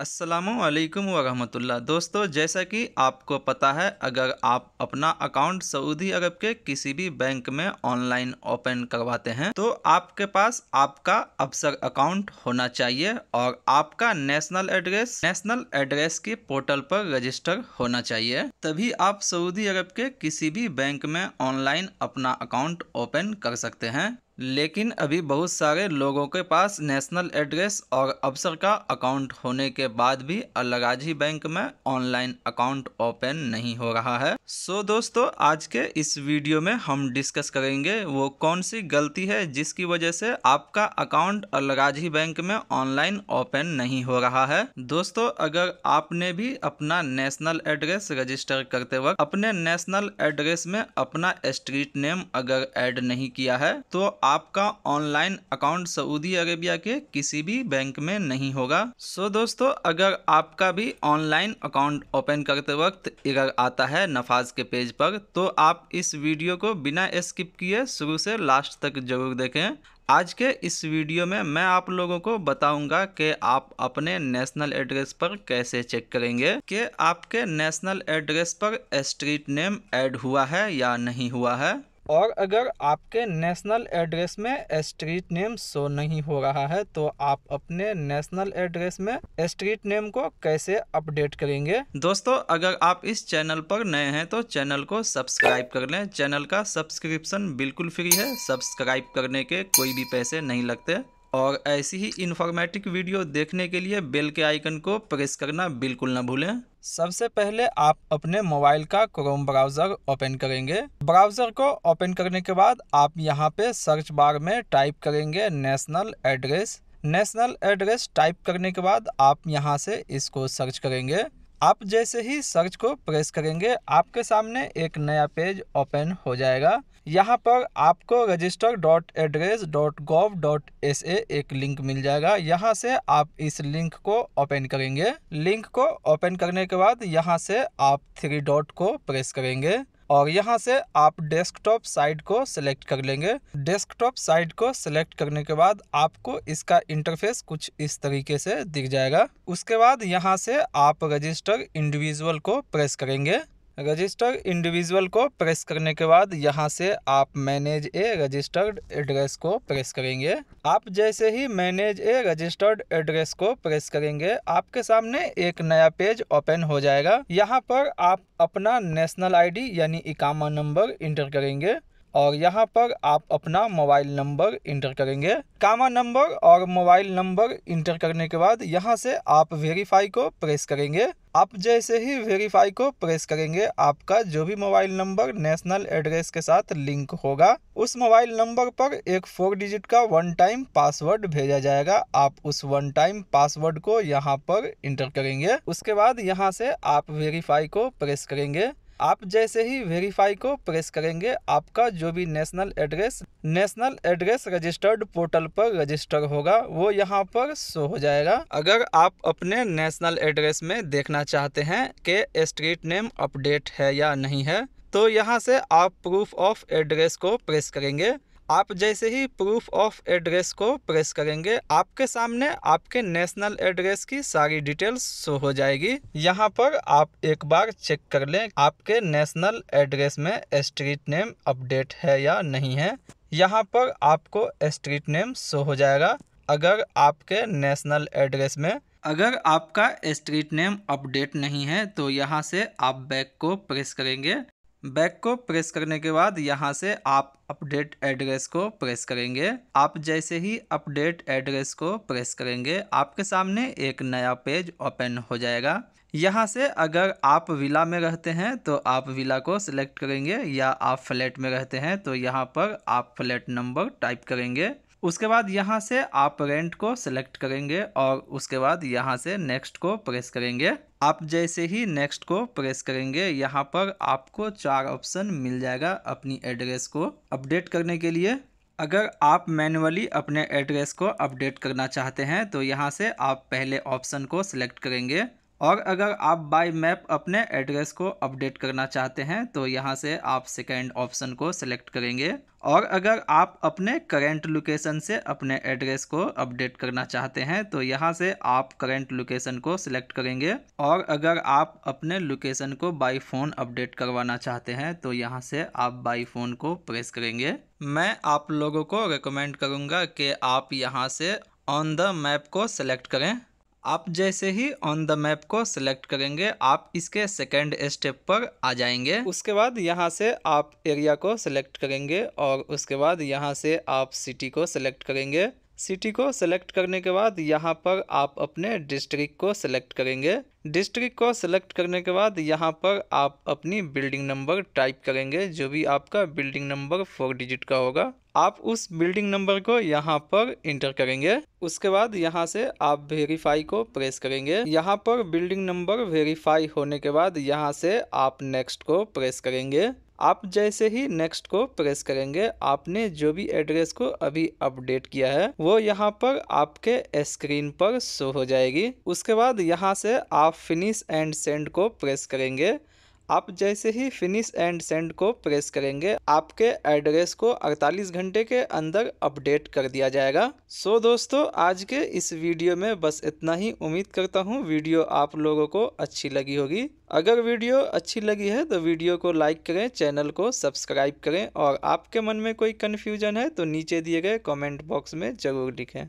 असलकम वरहमतुल्ला दोस्तों जैसा कि आपको पता है अगर आप अपना अकाउंट सऊदी अरब के किसी भी बैंक में ऑनलाइन ओपन करवाते हैं तो आपके पास आपका अफसर अकाउंट होना चाहिए और आपका नेशनल एड्रेस नेशनल एड्रेस के पोर्टल पर रजिस्टर होना चाहिए तभी आप सऊदी अरब के किसी भी बैंक में ऑनलाइन अपना अकाउंट ओपन कर सकते हैं लेकिन अभी बहुत सारे लोगों के पास नेशनल एड्रेस और अफसर का अकाउंट होने के बाद भी अलगाजी बैंक में ऑनलाइन अकाउंट ओपन नहीं हो रहा है सो so दोस्तों आज के इस वीडियो में हम डिस्कस करेंगे वो कौन सी गलती है जिसकी वजह से आपका अकाउंट अलगाजी बैंक में ऑनलाइन ओपन नहीं हो रहा है दोस्तों अगर आपने भी अपना नेशनल एड्रेस रजिस्टर करते वक्त अपने नेशनल एड्रेस में अपना स्ट्रीट नेम अगर एड नहीं किया है तो आपका ऑनलाइन अकाउंट सऊदी अरेबिया के किसी भी बैंक में नहीं होगा सो so दोस्तों अगर आपका भी ऑनलाइन अकाउंट ओपन करते वक्त इरर आता है नफाज के पेज पर तो आप इस वीडियो को बिना स्किप किए शुरू से लास्ट तक जरूर देखें आज के इस वीडियो में मैं आप लोगों को बताऊंगा कि आप अपने नेशनल एड्रेस पर कैसे चेक करेंगे कि आपके नेशनल एड्रेस पर स्ट्रीट नेम ऐड हुआ है या नहीं हुआ है और अगर आपके नेशनल एड्रेस में स्ट्रीट नेम शो नहीं हो रहा है तो आप अपने नेशनल एड्रेस में स्ट्रीट नेम को कैसे अपडेट करेंगे दोस्तों अगर आप इस चैनल पर नए हैं तो चैनल को सब्सक्राइब कर लें चैनल का सब्सक्रिप्शन बिल्कुल फ्री है सब्सक्राइब करने के कोई भी पैसे नहीं लगते और ऐसी ही इन्फॉर्मेटिव वीडियो देखने के लिए बेल के आइकन को प्रेस करना बिल्कुल ना भूलें सबसे पहले आप अपने मोबाइल का क्रोम ब्राउज़र ओपन करेंगे ब्राउज़र को ओपन करने के बाद आप यहाँ पे सर्च बार में टाइप करेंगे national address national address type करने के बाद आप यहाँ से इसको सर्च करेंगे आप जैसे ही सर्च को प्रेस करेंगे आपके सामने एक नया पेज ओपन हो जाएगा यहाँ पर आपको register dot address dot gov dot S A एक लिंक मिल जाएगा यहाँ से आप इस लिंक को ओपन करेंगे लिंक को ओपन करने के बाद यहाँ से आप थ्री डॉट को प्रेस करेंगे और यहाँ से आप डेस्कटॉप साइट को सिलेक्ट कर लेंगे डेस्कटॉप साइट को सिलेक्ट करने के बाद आपको इसका इंटरफेस कुछ इस तरीके से दिख जाएगा उसके बाद यहाँ से आप रजिस्टर इंडिविजुअल को प्रेस करेंगे रजिस्टर्ड इंडिविजुअल को प्रेस करने के बाद यहाँ से आप मैनेज ए रजिस्टर्ड एड्रेस को प्रेस करेंगे आप जैसे ही मैनेज ए रजिस्टर्ड एड्रेस को प्रेस करेंगे आपके सामने एक नया पेज ओपन हो जाएगा यहाँ पर आप अपना नेशनल आईडी यानी इकामा नंबर इंटर करेंगे और यहाँ पर आप अपना मोबाइल नंबर इंटर करेंगे कामा नंबर और मोबाइल नंबर इंटर करने के बाद यहाँ से आप वेरीफाई को प्रेस करेंगे आप जैसे ही वेरीफाई को प्रेस करेंगे आपका जो भी मोबाइल नंबर नेशनल एड्रेस के साथ लिंक होगा उस मोबाइल नंबर पर एक फोर डिजिट का वन टाइम पासवर्ड भेजा जाएगा आप उस वन टाइम पासवर्ड को यहाँ पर इंटर करेंगे उसके बाद यहाँ से आप वेरीफाई को प्रेस करेंगे आप जैसे ही वेरीफाई को प्रेस करेंगे आपका जो भी national address national address registered portal पर रजिस्टर होगा वो यहाँ पर शो हो जाएगा अगर आप अपने नेशनल एड्रेस में देखना चाहते हैं कि स्ट्रीट नेम अपडेट है या नहीं है तो यहाँ से आप प्रूफ ऑफ एड्रेस को प्रेस करेंगे आप जैसे ही प्रूफ ऑफ एड्रेस को प्रेस करेंगे आपके सामने आपके नेशनल एड्रेस की सारी डिटेल्स शो हो जाएगी यहाँ पर आप एक बार चेक कर लें आपके नेशनल एड्रेस में स्ट्रीट नेम अपडेट है या नहीं है यहाँ पर आपको स्ट्रीट नेम शो हो जाएगा अगर आपके नेशनल एड्रेस में अगर आपका स्ट्रीट नेम अपडेट नहीं है तो यहाँ से आप बैक को प्रेस करेंगे बैक को प्रेस करने के बाद यहाँ से आप अपडेट एड्रेस को प्रेस करेंगे आप जैसे ही अपडेट एड्रेस को प्रेस करेंगे आपके सामने एक नया पेज ओपन हो जाएगा यहाँ से अगर आप विला में रहते हैं तो आप विला को सिलेक्ट करेंगे या आप फ्लैट में रहते हैं तो यहाँ पर आप फ्लैट नंबर टाइप करेंगे उसके बाद यहाँ से आप रेंट को सिलेक्ट करेंगे और उसके बाद यहाँ से नेक्स्ट को प्रेस करेंगे आप जैसे ही नेक्स्ट को प्रेस करेंगे यहाँ पर आपको चार ऑप्शन मिल जाएगा अपनी एड्रेस को अपडेट करने के लिए अगर आप मैनुअली अपने एड्रेस को अपडेट करना चाहते हैं तो यहाँ से आप पहले ऑप्शन को सिलेक्ट करेंगे और अगर आप बाय मैप अपने एड्रेस को अपडेट करना चाहते हैं तो यहाँ से आप सेकेंड ऑप्शन को सिलेक्ट करेंगे और अगर आप अपने करेंट लोकेशन से अपने एड्रेस को अपडेट करना चाहते हैं तो यहाँ से आप करेंट लोकेशन को सिलेक्ट करेंगे और अगर आप अपने लोकेशन को बाई फ़ोन अपडेट करवाना चाहते हैं तो यहाँ से आप बाई फ़ोन को प्रेस करेंगे मैं आप लोगों को रिकमेंड करूँगा कि आप यहाँ से ऑन द मैप को सेलेक्ट करें आप जैसे ही ऑन द मैप को सिलेक्ट करेंगे आप इसके सेकेंड स्टेप पर आ जाएंगे उसके बाद यहाँ से आप एरिया को सिलेक्ट करेंगे और उसके बाद यहाँ से आप सिटी को सिलेक्ट करेंगे सिटी को सिलेक्ट करने के बाद यहाँ पर आप अपने डिस्ट्रिक्ट को सिलेक्ट करेंगे डिस्ट्रिक्ट को सिलेक्ट करने के बाद यहाँ पर आप अपनी बिल्डिंग नंबर टाइप करेंगे जो भी आपका बिल्डिंग नंबर फोर डिजिट का होगा आप उस बिल्डिंग नंबर को यहाँ पर इंटर करेंगे उसके बाद यहाँ से आप वेरीफाई को प्रेस करेंगे यहाँ पर बिल्डिंग नंबर वेरीफाई होने के बाद यहाँ से आप नेक्स्ट को प्रेस करेंगे आप जैसे ही नेक्स्ट को प्रेस करेंगे आपने जो भी एड्रेस को अभी अपडेट किया है वो यहाँ पर आपके स्क्रीन पर शो हो जाएगी उसके बाद यहाँ से आप फिनिश एंड सेंड को प्रेस करेंगे आप जैसे ही फिनिश एंड सेंड को प्रेस करेंगे आपके एड्रेस को 48 घंटे के अंदर अपडेट कर दिया जाएगा सो so दोस्तों आज के इस वीडियो में बस इतना ही उम्मीद करता हूँ वीडियो आप लोगों को अच्छी लगी होगी अगर वीडियो अच्छी लगी है तो वीडियो को लाइक करें चैनल को सब्सक्राइब करें और आपके मन में कोई कन्फ्यूजन है तो नीचे दिए गए कॉमेंट बॉक्स में ज़रूर लिखें